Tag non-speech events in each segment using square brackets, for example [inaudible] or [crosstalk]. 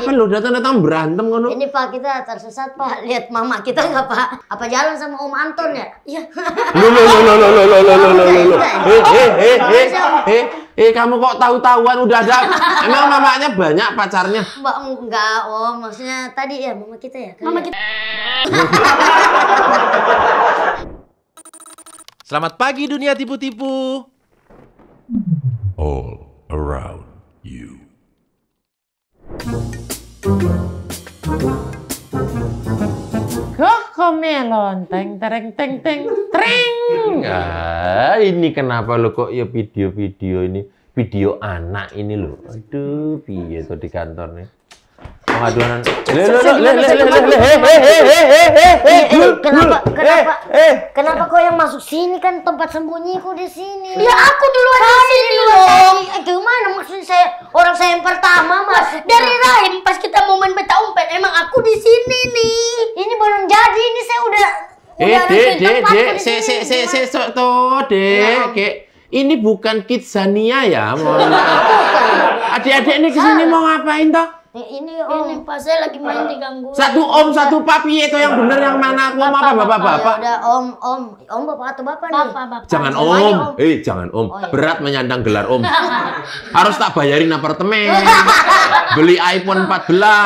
Kapan lu datang-datang berantem kan Ini Pak kita tersesat Pak. Lihat mama kita nggak Pak? Apa jalan sama Om Anton ya? Iya. Lo lo lo lo lo lo lo lo lo lo lo. Eh kamu kok tahu-tahuan udah ada? Emang mamanya banyak pacarnya? Mbak enggak Om. oh, Maksudnya tadi ya mama kita ya. Mama kita. Selamat pagi dunia tipu-tipu. All around you. Koko melon, teng tereng teng teng treng. Ah, ya, ini kenapa lo kok ya video-video ini video anak ini lo? Aduh, piye tuh di kantornya? pengaduan. Le le le le le Kenapa eh, kenapa eh kenapa kau yang masuk sini kan tempat sembunyiku di sini. Ya aku duluan di sini dong. Gimana maksud saya orang saya yang pertama mas dari rahim pas kita mau main peta umpet emang aku di sini nih. Ini belum jadi ini saya udah Eh, dek, dek, dek, se, se, se, se, so, to, dek, kek. Ini bukan kidsania ya, mohon maaf. Adik-adik ini kesini ah. mau ngapain toh? Ya, ini om ini pas saya lagi main diganggu satu om satu papi itu yang bener yang mana aku om apa bapak bapak ada ya om om om bapak atau bapak nih bapak, bapak. jangan om eh jangan om oh, iya. berat menyandang gelar om [laughs] harus tak bayarin apartemen [laughs] beli iPhone 14 iya.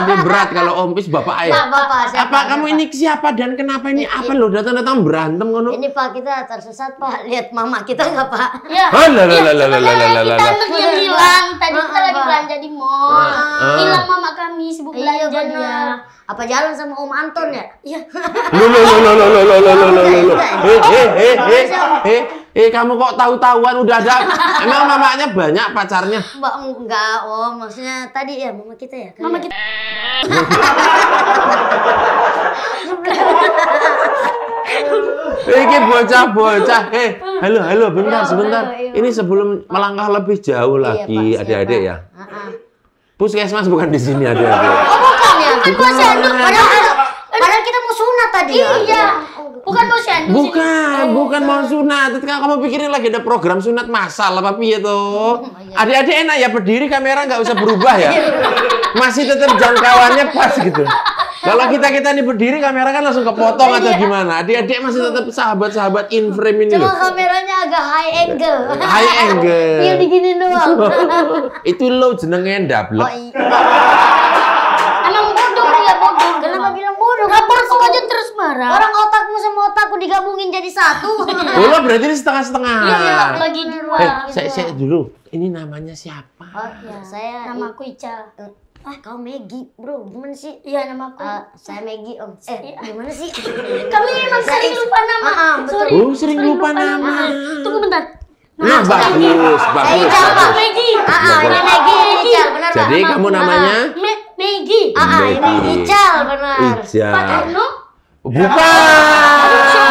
nanti berat kalau om pis bapak ayo apa kamu ini siapa dan kenapa ini apa lo datang datang berantem ngono ini pak kita tersesat pak lihat mama kita nggak pak ya kita hilang tadi kita lagi belanja di mall Ah. hilang mama kami sibuk belanja kan Ya. Apa jalan sama Om Anton ya? Iya. Lo lo lo lo lo lo lo lo lo lo. Iya, iya. Eh eh eh eh, iya, eh eh eh kamu kok tahu-tahuan udah ada emang mamanya banyak pacarnya? Mbak enggak Om, maksudnya tadi ya mama kita ya. Mama kita. Eh, Iki bocah-bocah. Eh, halo halo bentar sebentar. Ini sebelum melangkah lebih jauh lagi adik-adik ya. Ah, ah. Puskesmas bukan di sini ada. Oh bukan ya? Bukan posyandu. Padahal, kan- padahal kita mau sunat tadi. Ya? Iya. Bukan mau sunat. Bukan, oh, bukan mau sunat. Tapi kamu pikirin lagi ada program sunat masal apa piye tuh? Oh, iya. Adik-adik enak ya berdiri kamera nggak usah berubah ya. [laughs] Masih tetap jangkauannya pas gitu. [laughs] Kalau kita kita ini berdiri kamera kan langsung kepotong iya. atau gimana? Adik-adik masih tetap sahabat-sahabat in frame ini. Cuma kameranya agak high angle. High angle. Iya [laughs] begini doang. [laughs] Itu lo jenengnya endap Oh, iya. Emang bodoh ya bodoh. Kenapa bilang bodoh? Kenapa aja terus marah? Orang otakmu sama otakku digabungin jadi satu. [laughs] Oh, lo berarti ini setengah-setengah. Iya, iya lagi dua. Eh, saya, saya dulu. Ini namanya siapa? Oh, ya, saya namaku Ica. Wah kau Megi, bro gimana sih? Iya nama aku. Uh, saya Megi, om. Eh, eh iya. gimana sih? [laughs] Kami memang sering lupa nama. Ah, ah, betul. Sorry, oh, sering, lupa, nama. Tunggu bentar. Nah, bagus, bagus. Saya Ical, Megi. Ah, ah, ini iya, Megi, Ical, benar. Jadi kamu namanya? Ah, Megi. Ah, ah, ini Ical, benar. Ical. Pak Karno? Bukan.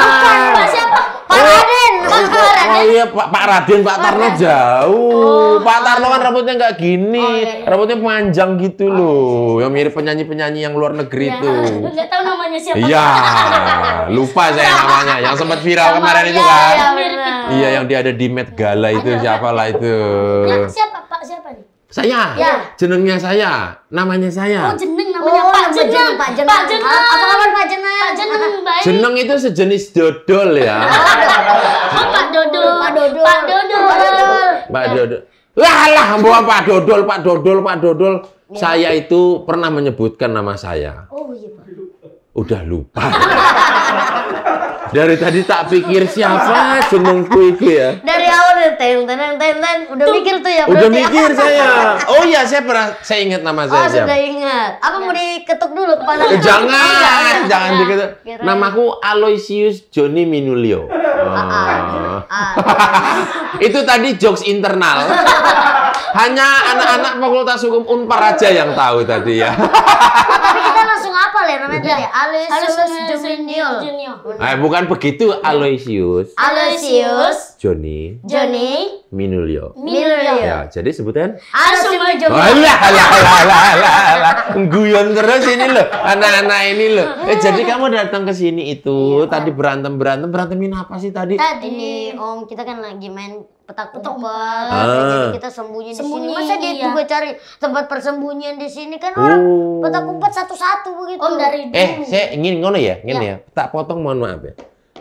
Oh iya Pak Pak Raden Pak Tarno jauh. Oh, Pak Tarno kan rambutnya nggak gini, oh, iya, iya. rambutnya panjang gitu oh, loh, iya, iya, iya. yang mirip penyanyi-penyanyi yang luar negeri ya, itu. [laughs] tahu namanya siapa. Iya, lupa saya namanya. Yang sempat viral Sama, kemarin iya, itu kan. Iya, iya, yang dia ada di Met Gala itu Aduh, siapa lah itu. siapa Pak siapa nih? Saya. Ya. Jenengnya saya. Namanya saya. Oh, jeneng namanya oh, Pak Jeneng. jeneng. Pak Jeneng. Pak Jeneng. Ah, apa kabar Pak Jeneng? Pak Jeneng baik. Jeneng itu sejenis dodol ya. [laughs] Pak Dodol. Pak Dodol. Pak Dodol. Pak ya. Dodol. Lah lah, bawa Pak Dodol, Pak Dodol, Pak Dodol. Ya. Saya itu pernah menyebutkan nama saya. Oh iya Pak. Udah lupa. [laughs] Dari tadi tak pikir siapa jenengku itu ya. Dari awal ten ten ten ten udah tuh. mikir tuh ya. Udah mikir saya. Oh iya saya pernah saya ingat nama oh, saya. Oh sudah ingat. Apa mau diketuk dulu kepala? Eh, jangan, jangan, jangan diketuk. Namaku Aloysius Joni Minulio. Ah, ah, ah. Itu tadi jokes internal. [laughs] Hanya anak-anak Fakultas Hukum Unpar aja yang tahu tadi ya. Tapi kita langsung apa ya namanya ya? Aloysius Junior. Eh bukan begitu Aloysius. Aloysius Joni Joni Minulio Minulio ya jadi sebutan Asuma Joni alah oh, alah alah alah alah guyon terus ini loh anak-anak ini loh eh hmm. jadi kamu datang ke sini itu iya, tadi berantem berantem berantemin apa sih tadi tadi om kita kan lagi main petak petak bal ah. jadi kita sembunyi, sembunyi di sini masa dia iya. juga cari tempat persembunyian di sini kan orang ah, oh. petak umpet satu satu begitu om dari eh, dulu. eh saya ingin ngono ya ingin ya, ya. tak potong mohon maaf ya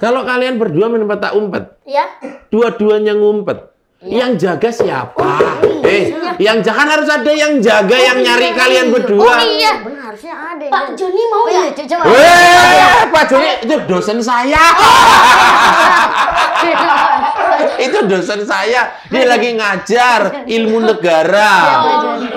kalau kalian berdua minum petak umpet, ya. dua-duanya ngumpet, Iya. Yang jaga siapa? Oh, iya. eh, iya. yang jangan harus ada yang jaga oh, yang nyari iya, kalian berdua. Oh iya, benar harusnya ada. Pak Joni mau ya? Coba. Eh, Pak Joni itu dosen saya. Oh, itu dosen saya. Dia lagi ngajar ilmu negara.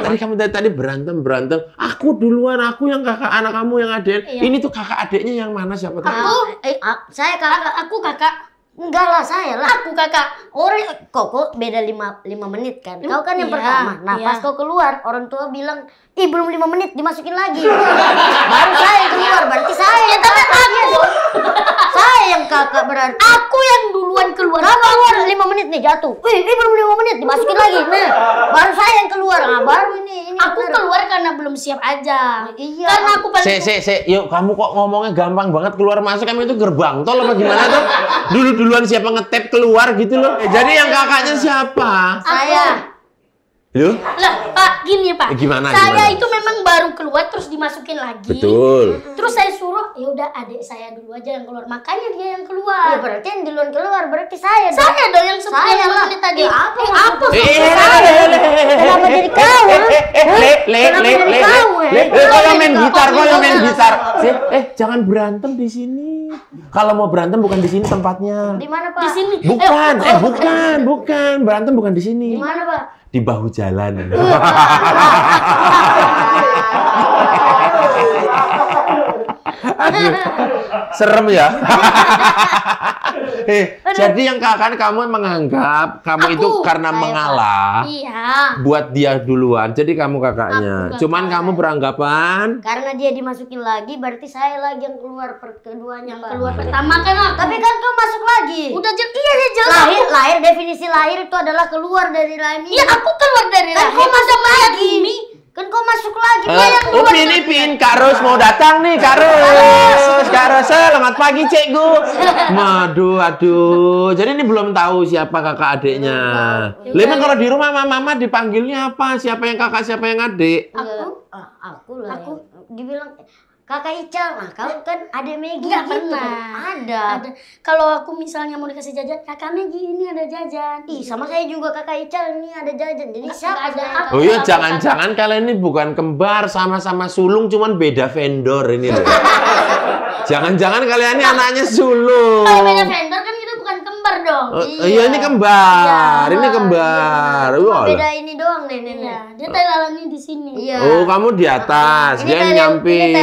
Tadi kamu tadi, tadi berantem berantem. Aku duluan, aku yang kakak anak kamu yang adik. Ini tuh kakak adiknya yang mana siapa? Aku, ah, eh, saya kakak. Aku kakak. Enggak lah saya lah. Aku kakak. Orang koko beda lima 5 menit kan. Kau kan yang iya, pertama. Nah, iya. pas kau keluar orang tua bilang, "Ih, belum lima menit dimasukin lagi." [laughs] Baru saya yang keluar, berarti saya yang kakak. Aku. saya yang kakak berarti. Aku yang duluan keluar. Kau keluar lima menit nih jatuh. Ih, ini belum lima menit dimasukin lagi. Nah, baru saya yang keluar. Nah, baru ini Iya, aku bener. keluar karena belum siap aja. Iya. Karena aku paling. Se, se, se. Yuk, kamu kok ngomongnya gampang banget keluar masuk kami itu gerbang tol apa gimana tuh? Dulu duluan siapa ngetep keluar gitu loh. Eh, jadi yang iya. kakaknya siapa? Saya loh Lah, Pak, gini ya, Pak. Gimana? Saya gimana? itu memang baru keluar terus dimasukin lagi. Betul. Terus saya suruh, ya udah adik saya dulu aja yang keluar. Makanya dia yang keluar. Ya, berarti yang duluan keluar berarti saya. Saya dong yang sebelum yang tadi. Ya, apa? Eh, apa? Eh eh, eh, eh, eh, eh, Kenapa eh, jadi kau? Eh, eh, eh, le, le, le, le, le. apa apa main gitar, kalau apa main gitar. Eh, jangan berantem di sini. Kalau mau berantem bukan di sini tempatnya. Di mana, Pak? Di sini. Bukan, eh bukan, bukan. Berantem bukan di sini. Di mana, Pak? di bahu jalan. [laughs] Aduh, serem ya. [laughs] [laughs] eh, jadi yang kan kamu menganggap kamu Aku, itu karena mengalah. Iya. Buat dia duluan. Jadi kamu kakaknya. Aku, kakak. Cuman kamu beranggapan karena dia dimasukin lagi berarti saya lagi yang keluar per keduanya yang keluar iya. pertama kan Tapi kan kamu masuk lagi. Udah jelas. Iya, iya jelas. Lahir, lahir definisi lahir itu adalah keluar dari rahim. Iya, aku keluar dari kan rahim. Kan kamu masuk lagi. Bumi Kan kau masuk lagi uh, yang yang oh, ini Upin Ipin, Kak Ros mau datang nih, Kak Ros. Kak Ros, eh, selamat pagi Cikgu. [laughs] Madu, aduh. Jadi ini belum tahu siapa kakak adiknya. Lima kalau di rumah mama-mama dipanggilnya apa? Siapa yang kakak, siapa yang adik? Aku. Aku lah. Aku dibilang Kakak Ical, nah kamu kan ada Maggie. Gak gitu Ada. ada. Kalau aku misalnya mau dikasih jajan, kakak Maggie ini ada jajan. Ih, sama saya juga kakak Ical ini ada jajan. Jadi siapa ada? Oh iya, jangan-jangan kalian ini bukan kembar, sama-sama sulung, cuman beda vendor ini loh. [laughs] Jangan-jangan kalian ini anaknya sulung. Kalau beda vendor kan kita bukan kembar dong. Oh, iya. iya ini kembar, ya, ini kembar. Ya, beda ini doang nenek. Iya. Dia eh. tai di sini. Iya. Oh, kamu di atas. Ini dia yang nyampe. Ini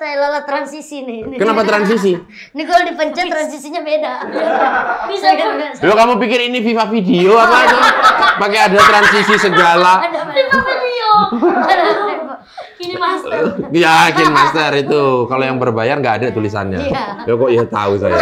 tai lalatnya transisi nih. Ini. Kenapa transisi? [laughs] ini kalau dipencet transisinya beda. [laughs] Bisa kan? Lo kamu pikir ini FIFA video apa [laughs] itu? Pakai ada transisi segala. Ada FIFA video. Kini master. Iya, kini master itu. Kalau yang berbayar nggak ada tulisannya. Iya. Ya kok ya tahu saya.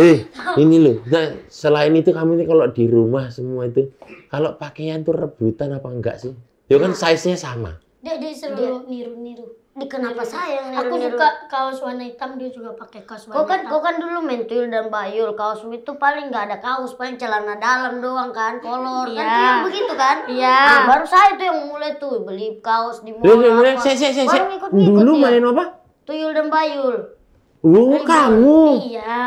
Eh, ini loh. Nah, selain itu kamu ini kalau di rumah semua itu kalau pakaian tuh rebutan apa enggak sih? Ya kan nah. size-nya sama. Dia, dia selalu niru-niru. Di kenapa niru. saya yang niru, Aku niru. kaos warna hitam, dia juga pakai kaos warna kau kan, hitam. Kau kan dulu main tuyul dan bayul. Kaos itu paling enggak ada kaos, paling celana dalam doang kan, kolor. Kan iya. Kan begitu kan? Iya. Nah, baru saya tuh yang mulai tuh beli kaos di mall. Dulu, dulu, saya, saya, saya, Dulu main apa? Tuyul dan bayul. Oh, kan kamu. Iya.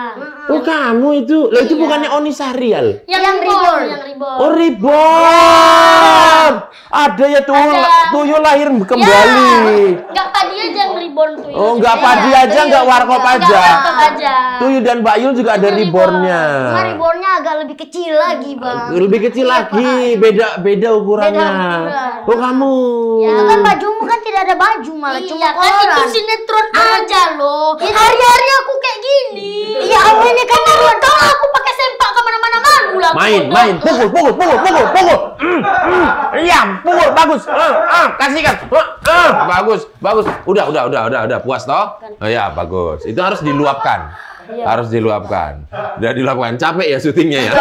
Oh, kamu itu. Lah iya. itu bukannya Oni Sahrial. Yang, yang reborn. Yang reborn. Oh, reborn. Ya. Ada ya tuh tuh ya. tuyul lahir ya. kembali. Ya. Enggak padi aja yang reborn tuh. Oh, enggak padi ya. aja, enggak warkop aja. warkop aja. Tuyul dan Mbak Yul juga ada rebornnya. Nah, rebornnya agak lebih kecil lagi, Bang. Lebih kecil ya, lagi, beda beda ukurannya. Beda Oh, kamu. Ya. Itu kan bajumu kan tidak ada baju malah iya, cuma kan koran. itu sinetron aja loh. Iya. Hari dari aku kayak gini. Iya, aku ini kan dari tahu aku pakai sempak ke mana-mana malu lah. Main, main, pukul, pukul, pukul, pukul, pukul. Iya, pukul bagus. Eh, eh, kasihkan. Eh, bagus, bagus. Udah, udah, udah, udah, udah puas toh? Iya, bagus. Itu harus diluapkan ya. harus diluapkan. Dan dilakukan capek ya syutingnya ya.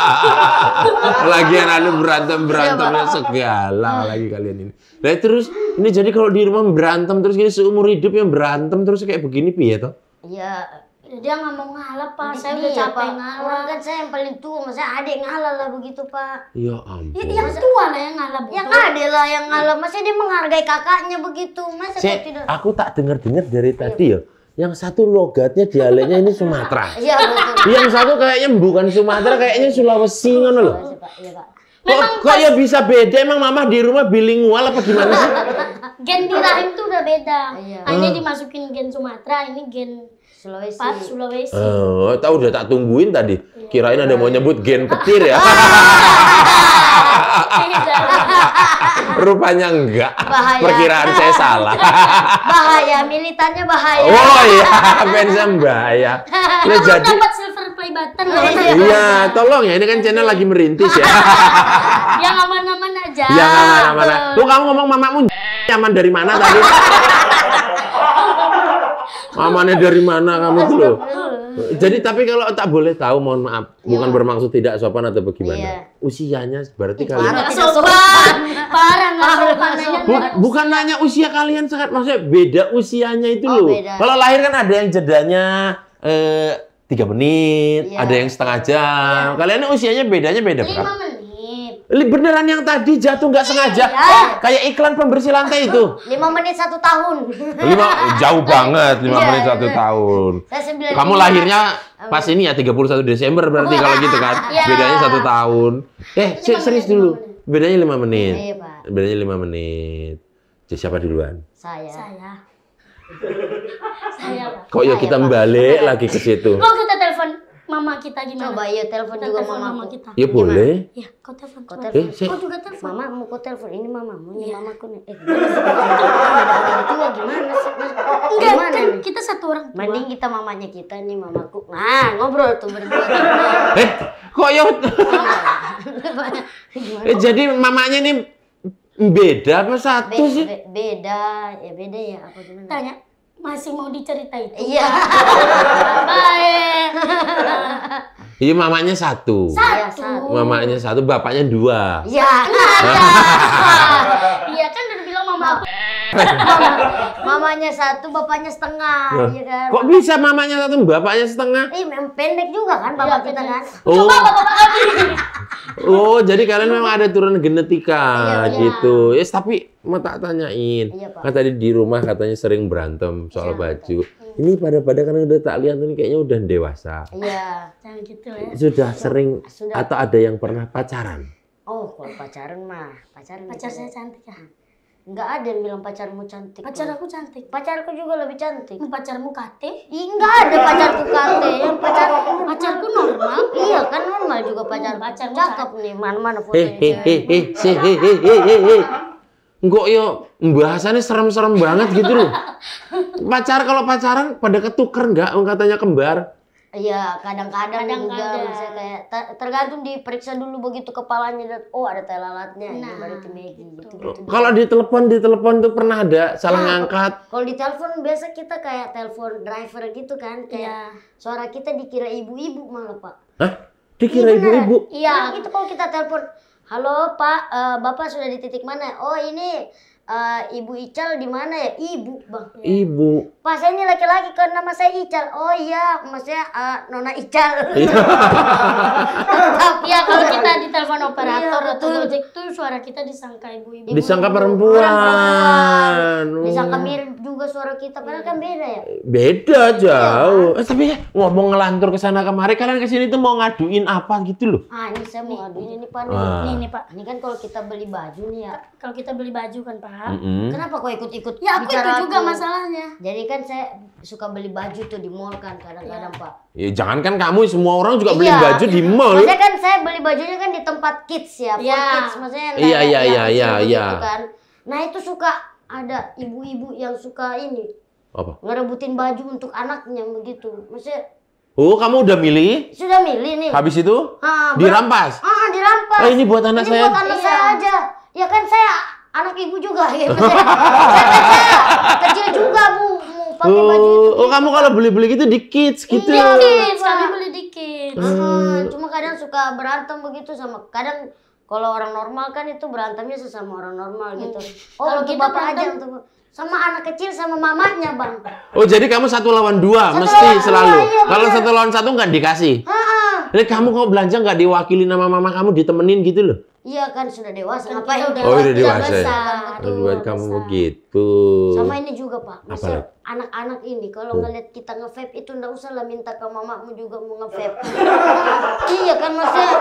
[laughs] Lagian anu berantem iya, berantemnya segala lagi kalian ini. Nah terus ini jadi kalau di rumah berantem terus gini seumur hidup yang berantem terus kayak begini piye toh? Iya, dia nggak mau ngalah pak, saya udah iya, capek capek ngalah. Orang kan saya yang paling tua, masa adik ngalah lah begitu pak. Ya ampun. Ya, yang tua lah yang ngalah. Betul. Yang adik lah yang ngalah, masa dia menghargai kakaknya begitu, masa saya, tidak. Aku tak dengar dengar dari ya, tadi ya yang satu logatnya dialeknya ini Sumatera. [laughs] Iya betul. Yang satu kayaknya bukan Sumatera, kayaknya Sulawesi ngono loh. Iya, Pak. kok, kok ya bisa beda emang mama di rumah bilingual apa gimana sih? [laughs] gen di rahim tuh udah beda. Iya. Hanya hmm. dimasukin gen Sumatera, ini gen Sulawesi. Pas Sulawesi. Eh, tahu udah tak tungguin tadi. Kirain ada mau nyebut gen petir ya. [laughs] Rupanya enggak. Bahaya. Perkiraan saya salah. bahaya, militannya bahaya. Oh iya, fansnya bahaya. Lu [laughs] ya, jadi dapat silver play button loh. Iya. iya, tolong ya ini kan channel lagi merintis ya. [laughs] Yang aman-aman aja. Yang aman-aman. Tuh kamu ngomong mamamu nyaman dari mana tadi? mamanya dari mana kamu tuh loh? Jadi tapi kalau tak boleh tahu, mohon maaf, bukan iya. bermaksud tidak sopan atau bagaimana. Ya. Usianya berarti Ih, iya, kalian parah, sopan, parah Parah. sopan. bukan nanya usia kalian sangat, maksudnya beda usianya itu oh, loh. Kalau lahir kan ada yang jedanya eh, tiga menit, ya. ada yang setengah jam. Ya. Kalian usianya bedanya beda berapa? beneran yang tadi jatuh nggak sengaja iya. oh, kayak iklan pembersih lantai itu lima menit satu tahun lima jauh banget lima iya, menit satu iya. tahun Saya kamu lahirnya pas ini ya 31 Desember berarti iya. kalau gitu kan iya. bedanya satu tahun eh lima serius dulu lima bedanya lima menit iya, bedanya lima menit Jadi siapa duluan saya saya saya kok ya kita balik lagi ke situ mau kita telepon mama kita gimana? Coba ya telepon juga mama, mama kita. Iya boleh. Iya, kau telepon. Kau telepon. Eh, kau oh, juga telepon. Mama mau kau telepon ini mamamu, ini mama iya. mamaku nih. Eh, tua gimana sih? Enggak, gimana kan nih? kita satu orang. Mending kita mamanya kita nih mamaku. Nah, ngobrol tuh berdua. [laughs] eh, kok ya? eh, jadi mamanya nih beda apa satu sih? Be beda, ya beda ya apa gimana? Tanya masih mau diceritain iya [laughs] baik Iya mamanya satu. Iya, satu. Mamanya satu, bapaknya dua. Iya. Iya kan udah bilang mama aku mamanya satu, bapaknya setengah, ya kan? Kok bisa mamanya satu, bapaknya setengah? Ih, pendek juga kan, iya, kan? Oh. bapak kita kan. Oh. Coba bapak oh, jadi kalian memang ada turunan genetika iya, iya. gitu. Ya, yes, tapi mau tak tanyain. Iya, Kan tadi di rumah katanya sering berantem soal iya, baju. Iya. Ini pada-pada karena udah tak lihat ini kayaknya udah dewasa. Iya, gitu ya. Sudah sering Sudah. atau ada yang pernah pacaran? Oh, kalau pacaran mah, pacaran. Pacar gitu ya. saya cantik ya. Enggak ada yang bilang pacarmu cantik. Pacar aku cantik. Pacarku juga lebih cantik. Pacarmu kate? Ih, enggak ada pacarku kate. Yang pacar pacarku normal. iya kan normal juga pacar pacar cakep nih mana-mana fotonya. Hehehe, hehehe, Enggak eh, eh, eh, yo, bahasannya serem-serem banget gitu loh. [laughs] Pacar kalau pacaran pada ketuker enggak katanya kembar. Iya, kadang-kadang juga misalnya kayak tergantung diperiksa dulu begitu kepalanya dan oh ada telalatnya nah, ini baru tim gitu. gitu, gitu. Kalau di telepon di telepon tuh pernah ada salah nah, ngangkat. Kalau di telepon biasa kita kayak telepon driver gitu kan kayak ya. suara kita dikira ibu-ibu malah, Pak. Hah? Dikira iya, ibu-ibu? Iya, nah, itu kalau kita telepon Halo Pak, uh, Bapak sudah di titik mana? Oh ini uh, Ibu Ical di mana ya? Ibu, Bang. Iya. Ibu. Pas ini laki-laki kan nama saya Ical. Oh iya, maksudnya uh, eh, Nona Ical. Iya. [laughs] Tapi ya kalau kita telepon operator iya, atau gojek tuh suara kita disangka ibu-ibu. Disangka perempuan. Disangka iya. mirip juga suara kita padahal kan iya. beda ya beda iya kan? jauh ya, kan? eh, tapi ya, ngomong ngelantur ke sana kemari kalian kesini tuh mau ngaduin apa gitu loh ah ini saya mau ngaduin ini pak ah. ini, ini pak ini kan kalau kita beli baju nih ya kalau kita beli baju kan pak mm -hmm. kenapa kok ikut-ikut ya aku ikut juga masalahnya jadi kan saya suka beli baju tuh di mall kan kadang-kadang ya. pak ya jangan kan kamu semua orang juga iya. beli baju di iya. mall maksudnya kan saya beli bajunya kan di tempat kids ya, ya. kids maksudnya iya iya iya iya iya kan. nah itu suka ada ibu-ibu yang suka ini apa ngerebutin baju untuk anaknya begitu maksudnya Oh, kamu udah milih? Sudah milih nih. Habis itu? Ha, dirampas. Ah, dirampas. Oh, ini buat anak ini saya. buat anak iya. saya aja. Ya kan saya anak ibu juga [laughs] ya kecil juga, Bu. Pakai baju oh, itu. Oh, gitu. kamu kalau beli-beli gitu di kids iya, gitu. Iya, kids. Kami beli di kids. Uh. Ah, -huh. Cuma kadang suka berantem begitu sama kadang kalau orang normal kan itu berantemnya sesama orang normal hmm. gitu. Oh, kalau kita bapak berantem, aja untuk sama anak kecil sama mamanya bang. Oh jadi kamu satu lawan dua satu mesti lawan selalu. iya, kalau satu lawan satu nggak dikasih. Ha -ha. Jadi kamu kok belanja nggak diwakili nama mama kamu ditemenin gitu loh. Iya kan sudah dewasa, kan ngapain udah Oh, udah dewasa. Ya? Iya, udah kamu begitu. Sama ini juga, Pak. Masih anak-anak ini kalau ngeliat kita ngevape itu ndak usah lah minta ke mamamu juga mau ngevape. [laughs] iya kan maksudnya?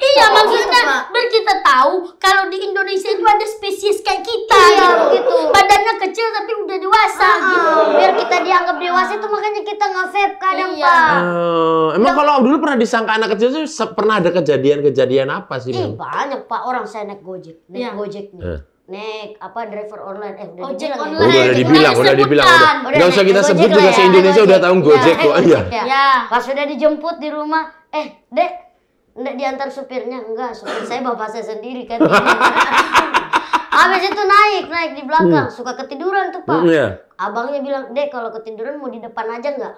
iya maksudnya biar kita tahu kalau di Indonesia itu ada spesies kayak kita iya, gitu. Badannya kecil tapi udah dewasa ah, gitu. Biar kita dianggap dewasa itu makanya kita ngevape kadang, iya. Pak. Uh, emang kalau dulu pernah disangka anak kecil itu pernah ada kejadian-kejadian apa sih, banyak pak orang saya naik gojek naik yeah. gojek nih eh. Naik apa driver online eh udah oh, Ojek ya? online. Udah, dibilang, udah dibilang, udah dibilang, udah. nggak usah kita sebut juga se Indonesia udah tahu Gojek iya, kok. Iya. iya. Ya. Pas sudah dijemput di rumah, eh, Dek, Nggak diantar supirnya. Enggak, supir saya bapak saya sendiri kan. [laughs] Habis itu naik, naik di belakang, hmm. suka ketiduran tuh, Pak. Hmm, iya. Abangnya bilang, "Dek, kalau ketiduran mau di depan aja enggak?"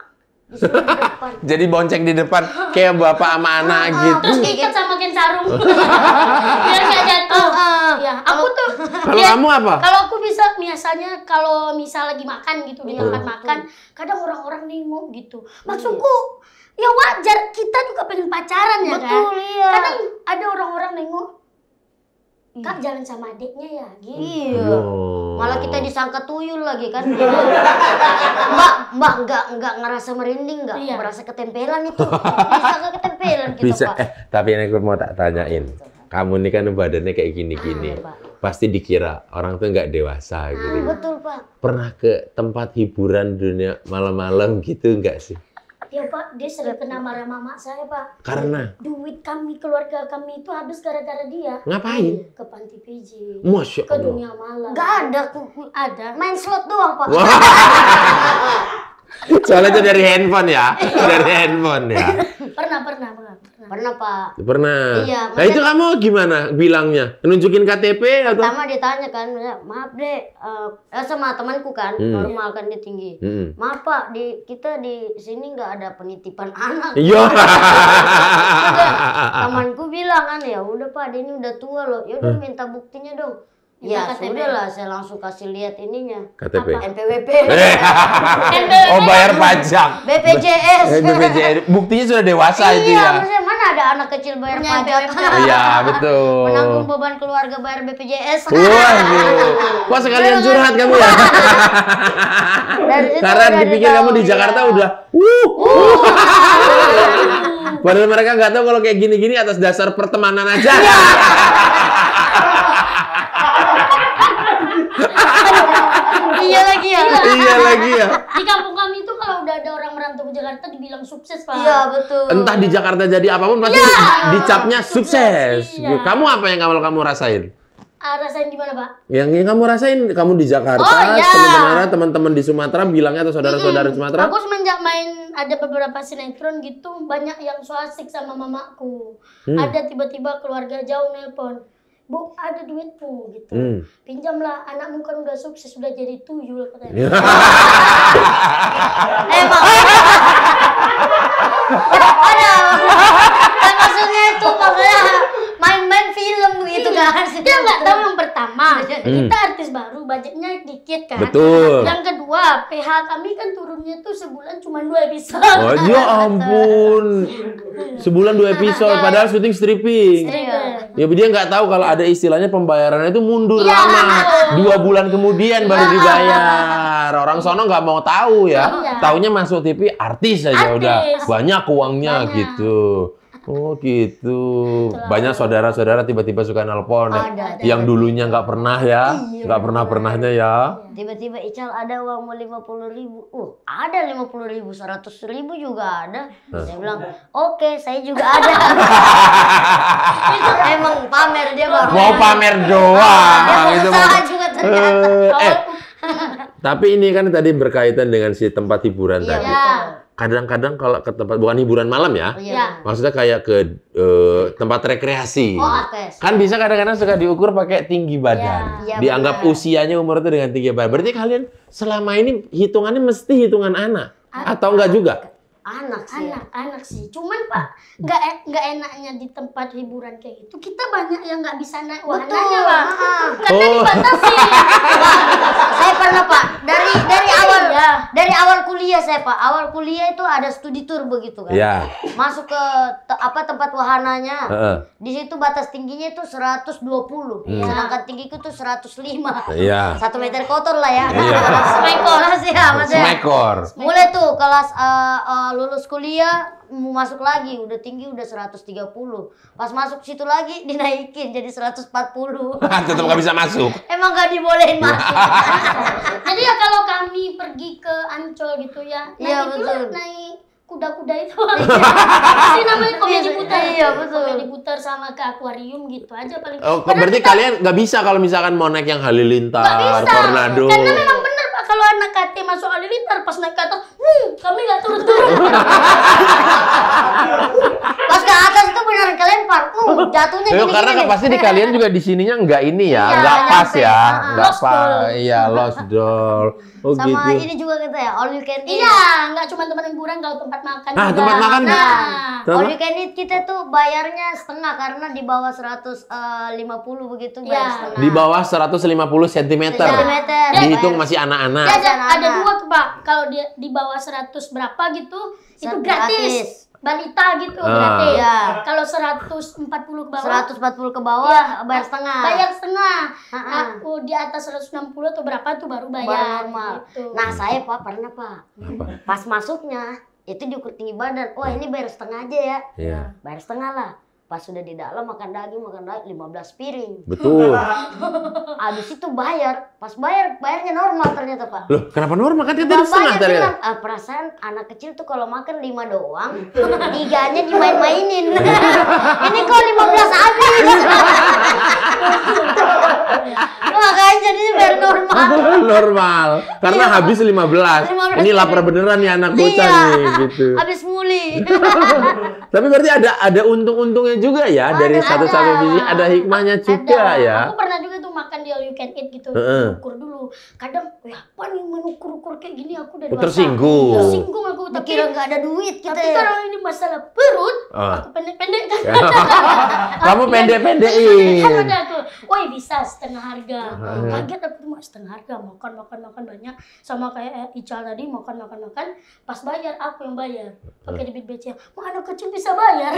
[laughs] Jadi bonceng di depan kayak bapak sama [laughs] anak gitu. Terus diikat sama kain sarung. [laughs] Biar enggak jatuh. Iya, ya, aku tuh. Kalau kamu apa? Kalau aku bisa biasanya kalau misal lagi makan gitu di tempat makan, kadang orang-orang nengok gitu. Iya. Maksudku ya wajar kita juga pengen pacaran ya Betul, kan. Betul iya. Kadang ada orang-orang nengok Kak iya. jalan sama adiknya ya gitu. Iya. Malah kita oh. disangka tuyul lagi kan. [laughs] mbak, Mbak nggak nggak ngerasa merinding nggak Iya. Merasa ketempelan itu. Disangka ketempelan kita, gitu, Bisa. Pak. Eh, tapi ini mau tak tanyain. Kamu ini kan badannya kayak gini-gini. Ah, Pasti dikira orang tuh nggak dewasa ah, gitu. Betul, Pak. Pernah ke tempat hiburan dunia malam-malam gitu nggak sih? Ya pak, dia sudah iya, kena marah mama saya pak. Karena? Duit kami, keluarga kami itu habis gara-gara dia. Ngapain? Iya, ke panti pijit. Masya Allah. Ke dunia malam. Gak ada, ada. Main slot doang pak. [laughs] Soalnya itu dari handphone ya. [laughs] Dari handphone ya. Pernah, pernah, pernah. Pernah, pernah Pak. Pernah. Iya. Nah, itu kamu gimana bilangnya? Nunjukin KTP atau? Pertama ditanya kan, maaf deh, uh, eh, sama temanku kan, hmm. normal kan dia tinggi. Hmm. Maaf Pak, di kita di sini nggak ada penitipan anak. Iya. Temanku bilang kan ya, udah Pak, dia ini udah tua loh. Ya udah minta buktinya dong Iya, sudah lah saya langsung kasih lihat ininya. KTP. Apa? NPWP. [laughs] Oh, bayar pajak. BPJS. Eh, BPJS. Buktinya sudah dewasa iya, itu ya. Iya, mana ada anak kecil bayar Punya pajak. [laughs] Iya, betul. Menanggung beban keluarga bayar BPJS. Wah, Wah sekalian curhat kamu ya. Karena dipikir kamu di Jakarta udah wuh. Uh. Padahal mereka nggak tahu kalau kayak gini-gini atas dasar pertemanan aja. Iya. [laughs] iya lagi ya iya. iya lagi ya di kampung kami itu kalau udah ada orang merantau ke Jakarta dibilang sukses pak iya betul entah di Jakarta jadi apapun pasti ya. dicapnya sukses, sukses. Iya. kamu apa yang kalau kamu rasain Uh, rasain gimana pak? Yang, yang kamu rasain kamu di Jakarta, oh, ya. teman-teman di Sumatera bilangnya atau saudara-saudara di Sumatera? Aku semenjak main ada beberapa sinetron gitu banyak yang so asik sama mamaku. Hmm. Ada tiba-tiba keluarga jauh nelpon, bu ada duit bu gitu hmm. pinjamlah anakmu kan udah sukses sudah jadi tuyul katanya ya. [laughs] emang eh, ada nah, maksudnya itu makanya main-main film gitu iya. kan dia nggak tahu yang pertama kita hmm. artis baru budgetnya dikit kan yang kedua Wah, PH kami kan turunnya tuh sebulan cuma dua episode. Oh, ya [laughs] ampun. Sebulan dua episode, [laughs] padahal syuting stripping. Stripping. Iya. Iya. Ya, dia nggak tahu kalau ada istilahnya pembayarannya itu mundur ya. lama. Dua bulan kemudian baru iya. dibayar. Orang sono nggak mau tahu ya. Taunya masuk TV artis aja artis. udah banyak uangnya banyak. gitu. Oh gitu. Banyak saudara-saudara tiba-tiba suka nelpon ya. Yang dulunya nggak pernah ya, iya, nggak pernah pernahnya ya. Iya. Tiba-tiba Ical ada uang mau lima puluh ribu. Uh, ada lima puluh ribu, seratus ribu juga ada. Saya bilang, oke, okay, saya juga ada. [laughs] Emang pamer dia baru. Mau pamer doang. Ah, itu mau. juga ternyata. Eh, eh, tapi ini kan tadi berkaitan dengan si tempat hiburan iya. tadi kadang-kadang kalau ke tempat bukan hiburan malam ya, iya. ya. maksudnya kayak ke uh, tempat rekreasi. Oh, okay. Kan bisa kadang-kadang suka diukur pakai tinggi badan, ya, ya, dianggap bener. usianya umur itu dengan tinggi badan. Berarti kalian selama ini hitungannya mesti hitungan anak atau enggak juga? anak sih ya. anak ya. anak sih cuman pak nggak e-, nggak enaknya di tempat hiburan kayak gitu kita banyak yang nggak bisa naik wahananya pak ah, ah. karena oh. dibatasi [laughs] saya pernah pak dari dari iya. awal ya. dari awal kuliah saya pak awal kuliah itu ada studi tour begitu kan ya. masuk ke te apa tempat wahananya uh -uh. di situ batas tingginya itu 120 hmm. Iya. sedangkan tinggiku tuh 105 ya. satu meter kotor lah ya, iya. [laughs] ya. semekor sih ya maksudnya semekor mulai tuh kelas uh, uh, lulus kuliah mau masuk lagi udah tinggi udah 130 pas masuk situ lagi [laughs] dinaikin jadi 140 [laughs] tetap nggak bisa masuk emang nggak dibolehin [laughs] masuk jadi ya kalau kami pergi ke Ancol gitu ya naik ya, itu naik kuda-kuda itu sih namanya komedi iya, putar iya, betul. komedi putar sama ke akuarium gitu aja paling oh, berarti kita... kalian nggak bisa kalau misalkan mau naik yang halilintar tornado karena memang benar kalau anak kate masuk alilitar pas naik ke atas, hmm, kami nggak turun-turun. [laughs] pas ke atas itu benar kelempar, hmm, jatuhnya gini. karena gini. pasti di kalian juga di sininya nggak ini ya, iya, nggak pas ya, ah, ah. nggak pas. Iya, lost [laughs] doll. Oh Sama gitu. ini juga kita ya, all you can eat. Iya, nggak cuma tempat hiburan, kalau tempat makan. Nah, juga. tempat makan. Nah, nah all you can eat kita tuh bayarnya setengah karena di bawah 150 eh, begitu bayar ya. setengah. Di bawah 150 cm. cm. Dihitung masih anak-anak. Nah, ya, ada, ada dua tuh Pak. Kalau dia di bawah 100 berapa gitu, Set itu gratis. gratis. Balita gitu ah. gratis. Ya. Kalau 140 ke bawah 140 ke bawah ya, bayar setengah. Bayar setengah. Uh Aku di atas 160 atau berapa tuh baru bayar. normal. Gitu. Nah, saya Pak pernah Pak. Apa? Pas masuknya itu diukur tinggi badan. Wah, ini bayar setengah aja ya. Iya. Bayar setengah lah Pas sudah di dalam makan daging, makan daging 15 piring. Betul. [laughs] Habis itu bayar. Pas bayar, bayarnya normal ternyata, Pak. Loh, kenapa normal? Kan kita setengah tadi. uh, perasaan anak kecil tuh kalau makan lima doang, tiganya [laughs] dimain-mainin. [laughs] Ini kok 15 habis. Makanya jadi biar normal. [laughs] normal. Karena iya. habis 15. 15. Ini lapar beneran ya anak bocah iya. nih gitu. [laughs] Habis muli. [laughs] Tapi berarti ada ada untung-untungnya juga ya ada, dari satu sampai biji ada hikmahnya juga ada. ya. Aku pernah juga tuh makan di all you can eat gitu. Uh -uh. Ukur dulu. Kadang ya apa nih menukur-ukur kayak gini aku udah tersinggung. Iya, tersinggung aku tapi kira nggak ada duit gitu. Tapi sekarang ya. ini masalah perut, uh. aku pendek-pendek [laughs] Kamu pendek-pendekin. Kan woi bisa setengah harga. Kaget aku mau setengah harga, makan makan makan banyak. Sama kayak eh, Ical tadi makan makan makan. Pas bayar aku yang bayar. Pakai debit BC. Mau anak kecil bisa bayar.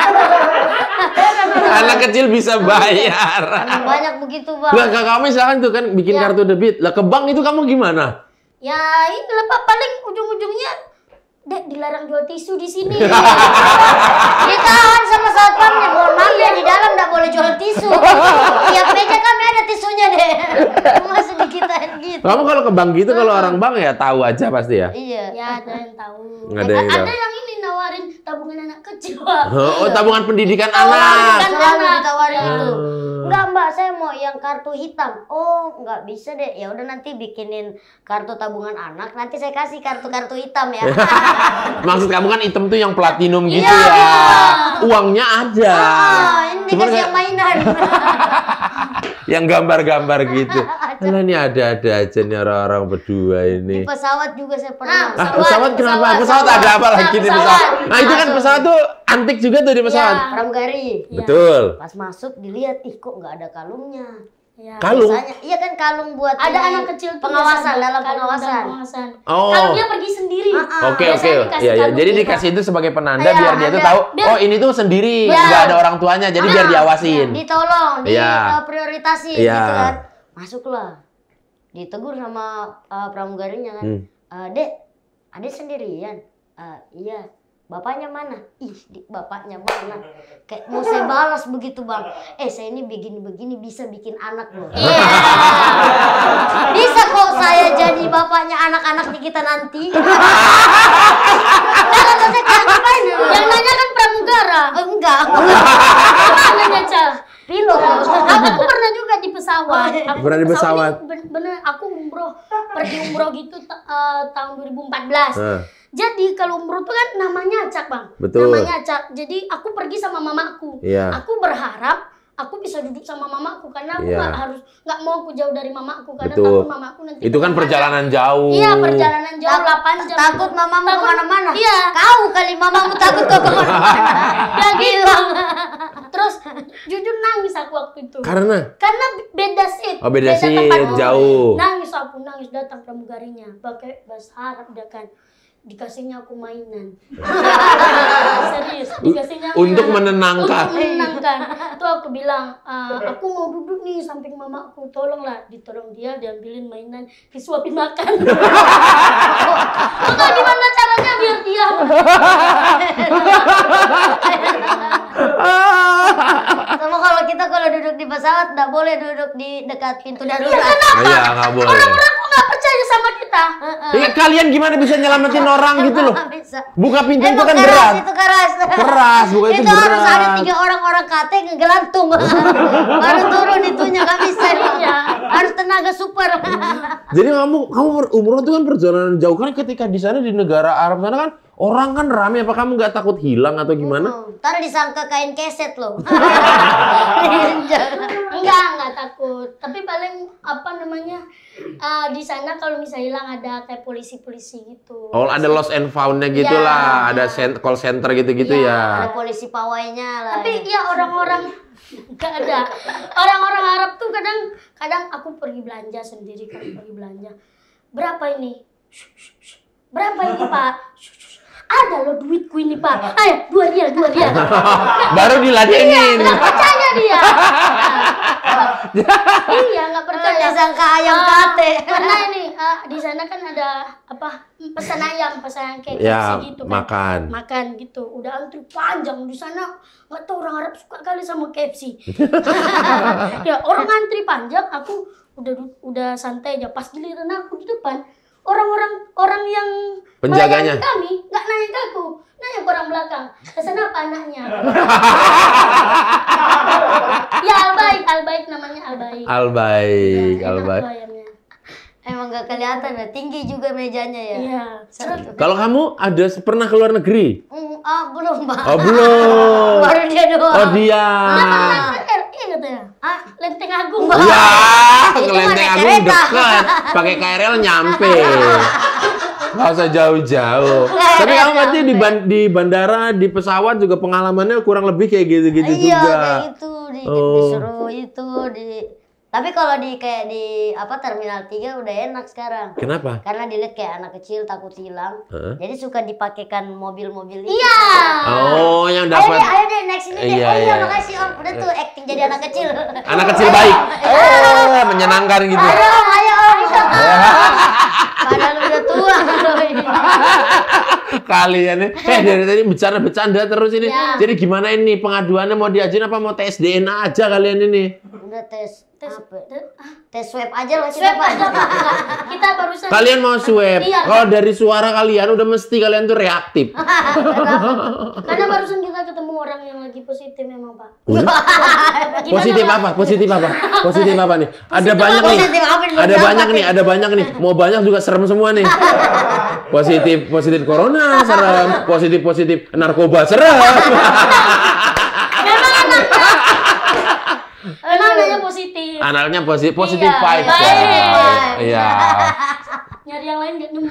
[laughs] anak kecil bisa bayar. banyak begitu bang. Lah kakak misalkan tuh kan bikin ya. kartu debit. Lah ke bank itu kamu gimana? Ya ini lah paling ujung-ujungnya Dek dilarang jual tisu di sini. Ditahan sama satpamnya. Mohon maaf ya di dalam nggak boleh jual tisu. Tiap meja kami ada tisunya deh. Cuma sedikitan gitu. Kamu kalau ke bank gitu kalau orang bank ya tahu aja pasti ya. Iya. Ya ada yang tahu. Ada, ada yang ditawarin tabungan anak kecil. Pak. Oh, oh iya. tabungan pendidikan anak. Pendidikan Selalu anak. ditawarin itu. Ah. Enggak, Mbak, saya mau yang kartu hitam. Oh, enggak bisa deh. Ya udah nanti bikinin kartu tabungan anak, nanti saya kasih kartu-kartu hitam ya. [laughs] Maksud kamu kan hitam tuh yang platinum iya, gitu ya. Iya. Uangnya ada. Oh, ini kasih gak... yang mainan. [laughs] yang gambar-gambar gitu. Alah [laughs] ini ada-ada aja nih orang-orang berdua ini. Di pesawat juga saya pernah. Ah, ah pesawat, pesawat kenapa? Pesawat, pesawat ada apa lagi di pesawat? Nah itu kan pesawat tuh antik juga tuh di pesawat. Ya, pramugari. Betul. Pas masuk dilihat, ih kok nggak ada kalungnya. Ya, kalung. Iya kan kalung buat ada anak kecil pengawasan dalam pengawasan. pengawasan. Oh. Kalungnya pergi sendiri. Ah, ah. Oke oke. okay. ya. Iya. Jadi kita. dikasih itu sebagai penanda Ayah, biar dia tuh tahu biar, oh ini tuh sendiri, ya. nggak ada orang tuanya, jadi ah, biar diawasin. Ya, ditolong, ya. diprioritasin eh, ya. gitu iya. kan. Masuklah. Ditegur sama uh, pramugarinya kan. Hmm. Uh, Dek, ada sendirian. Uh, iya, bapaknya mana? Ih, di, bapaknya mana? Kayak mau saya balas begitu bang. Eh, saya ini begini-begini bisa bikin anak loh. Iya. Yeah. [laughs] Bisa kok saya jadi bapaknya anak-anak di kita nanti. Kalau saya apa? Yang nanya kan pramugara. Enggak. Nanya cah. Pilot. Aku pernah juga di pesawat. Oh, aku iya. pernah di pesawat. pesawat bener, aku umroh pergi umroh gitu uh, tahun 2014. Uh. Jadi kalau umroh itu kan namanya acak bang. Betul. Namanya acak. Jadi aku pergi sama mamaku. Yeah. Aku berharap aku bisa duduk sama mamaku karena aku iya. nggak gak harus nggak mau aku jauh dari mamaku karena Betul. takut mamaku nanti itu kan perjalanan jauh iya perjalanan jauh delapan jam takut mamamu kemana-mana iya kau kali mamamu takut kau kemana-mana [laughs] ya gitu iya. terus jujur nangis aku waktu itu karena karena beda sih oh, beda, beda sih jauh nangis aku nangis datang pramugarinya pakai bahasa Arab dia kan dikasihnya aku mainan. [laughs] Serius, dikasihnya untuk mainan. menenangkan. Untuk menenangkan. Itu aku bilang, uh, aku mau duduk nih samping mamaku, tolonglah ditolong dia diambilin mainan, disuapin makan. Atau [laughs] gimana caranya biar dia. [laughs] kita kalau duduk di pesawat nggak boleh duduk di dekat pintu iya, darurat. Iya, kenapa? nggak boleh. Orang-orang nggak percaya sama kita? Eh, kalian gimana bisa nyelamatin orang gitu loh? Buka pintu Emang itu kan keras, berat. Itu keras. Keras, buka itu, itu berat. Itu harus ada tiga orang-orang kate ngegelantung. [laughs] Baru turun itunya nggak bisa. Iya. Harus tenaga super. Jadi kamu kamu umur itu kan perjalanan jauh kan ketika di sana di negara Arab sana kan Orang kan rame, apa kamu gak takut hilang atau gimana? Hmm, ntar disangka kain keset loh. [laughs] enggak, enggak takut. Tapi paling apa namanya uh, di sana kalau misalnya hilang ada kayak polisi-polisi gitu. Oh, ada lost and foundnya nya gitu ya, lah, ada call center gitu-gitu ya, ya. Ada polisi pawainya lah. Tapi ya orang-orang [laughs] Gak ada. Orang-orang Arab tuh kadang kadang aku pergi belanja sendiri kan pergi belanja. Berapa ini? Berapa ini, Pak? ada lo duitku ini pak ayo dua rial dua rial [laughs] baru diladenin iya, nggak percaya dia [laughs] iya nggak percaya sangka ayam pate ah, Karena ini uh, di sana kan ada apa pesan ayam pesan ayam kayak ya, gitu kan. makan makan gitu udah antri panjang di sana nggak tahu orang Arab suka kali sama KFC [laughs] ya orang antri panjang aku udah udah santai aja pas giliran aku di depan orang-orang orang yang penjaganya kami nggak nanya ke aku nanya ke orang belakang kesana apa anaknya [laughs] ya albaik albaik namanya albaik albaik ya, albaik Emang gak kelihatan ya, tinggi juga mejanya ya. ya Kalau kamu ada pernah ke luar negeri? Mm, oh, belum, Pak. Oh, belum. [laughs] Baru dia doang. Oh, dia. Nah, ah, katanya. Ah, Lenteng Agung. Iya ke Lenteng dekat, pakai KRL nyampe. Gak usah jauh-jauh. Tapi kamu pasti di, ban di bandara, di pesawat juga pengalamannya kurang lebih kayak gitu-gitu iya, juga. Iya, kayak gitu. Di, oh. Disuruh itu, di tapi kalau di kayak di apa terminal 3 udah enak sekarang. Kenapa? Karena dilihat kayak anak kecil takut hilang. huh? Jadi suka dipakaikan mobil-mobil Iya. Oh, yang dapat. Ayo deh, ayo deh next ini. deh. Iya, oh iya, iya. makasih Om. Udah tuh acting jadi anak kecil. [laughs] Anak kecil baik. Oh, menyenangkan gitu. Ayo, ayo Om. [laughs] Padahal udah tua. [laughs] Kalian nih, eh dari tadi bicara bercanda terus ini. Ya. Jadi gimana ini pengaduannya mau diajin apa mau tes DNA aja kalian ini? Udah tes tes apa? Ah. tes swab aja lah kita swab aja kita barusan kalian mau swab iya, kalau kan? dari suara kalian udah mesti kalian tuh reaktif karena barusan kita ketemu orang yang lagi positif memang pak positif apa positif apa positif apa nih ada banyak nih ada banyak nih ada banyak nih mau banyak juga serem semua nih positif positif corona serem positif positif narkoba serem [laughs] Anaknya positif. Anaknya positif, positif iya, vibes. Ya. Iya. iya. [laughs] nyari yang lain gak nemu.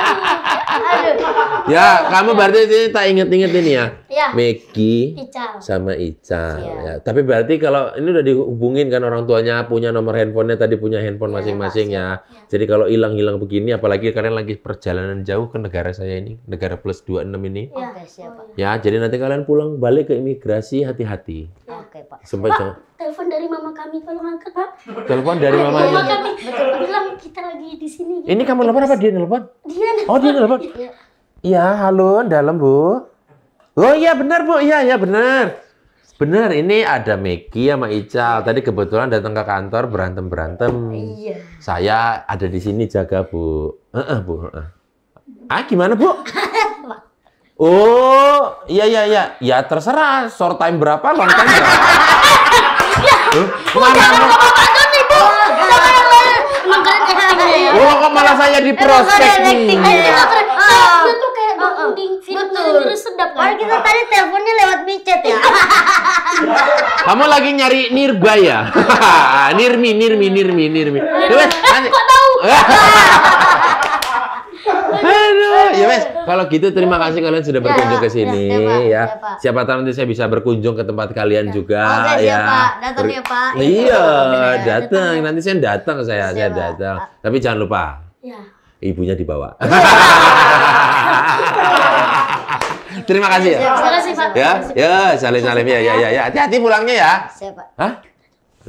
[laughs] ya, kamu berarti ini tak inget-inget ini ya. ya. Meki sama Ica. Iya. Ya. Tapi berarti kalau ini udah dihubungin kan orang tuanya punya nomor handphonenya tadi punya handphone iya, masing-masing ya. ya. Jadi kalau hilang-hilang begini apalagi kalian lagi perjalanan jauh ke negara saya ini, negara plus 26 ini. Ya, ya jadi nanti kalian pulang balik ke imigrasi hati-hati. Oke, Pak. Sampai jangan telepon dari mama kami kalau ngangkat pak telepon dari mama, mama kami bilang kita lagi di sini gitu. ini kamu telepon apa dia telepon dia nelfon. oh dia telepon iya. iya halo dalam bu oh iya benar bu iya iya benar benar ini ada Meki sama Ical tadi kebetulan datang ke kantor berantem berantem iya. saya ada di sini jaga bu eh -uh, bu ah gimana bu [laughs] Oh, iya iya iya. Ya terserah short time berapa, long time berapa. [laughs] Ya. Oh, kok malah saya di prospek nih. Itu oh. kayak oh, betul. sedap kita tadi teleponnya lewat micet ya. [laughs] Kamu lagi nyari nirba ya? [laughs] nirmi, nirmi, nirmi, nirmi. [laughs] Halo, ya wes. Kalau gitu terima kasih kalian sudah ya, berkunjung ke ya, sini ya. ya. Siapa, tahu nanti saya bisa berkunjung ke tempat kalian ya. juga Oke, oh, ya. Siapa. Datang ya, Pak. Iya, datang. Nanti saya datang saya, saya datang. Tapi jangan lupa. Ibunya dibawa. [laughs] terima kasih ya. Terima kasih, Pak. Ya, ya, salim-salim ya, ya, ya. Hati-hati pulangnya ya. Siapa? Hah?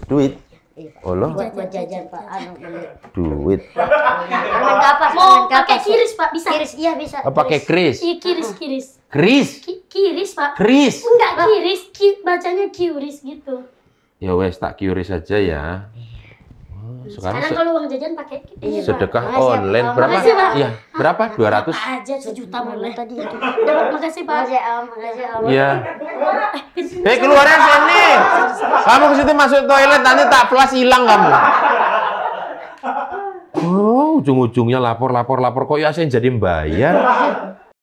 Duit. Iya. Olah. Buat, jajan, Pak. Anu, anu Duit. Anu, Tangan kapas, Mau pakai kiris, Pak, bisa. Kiris, iya bisa. Oh, pakai kiris. Iya, kiris, kiris. Kiris. Kiris, Pak. Kiris. Enggak kiris, ki, bacanya kiris gitu. Ya wes tak kiris aja ya. Iya. Hmm. sekarang, sekarang kalau uang jajan pakai iya, sedekah ya, Pak. online Om. berapa? Makasih, Pak. Ya, berapa? 200. Apa aja sejuta boleh tadi itu. Dapat makasih Pak. Makasih Om, makasih Om. Iya. Eh, eh keluarin sini. Kamu ke situ masuk toilet nanti tak flash hilang kamu. Oh, ujung-ujungnya lapor, lapor, lapor. Kok ya saya jadi membayar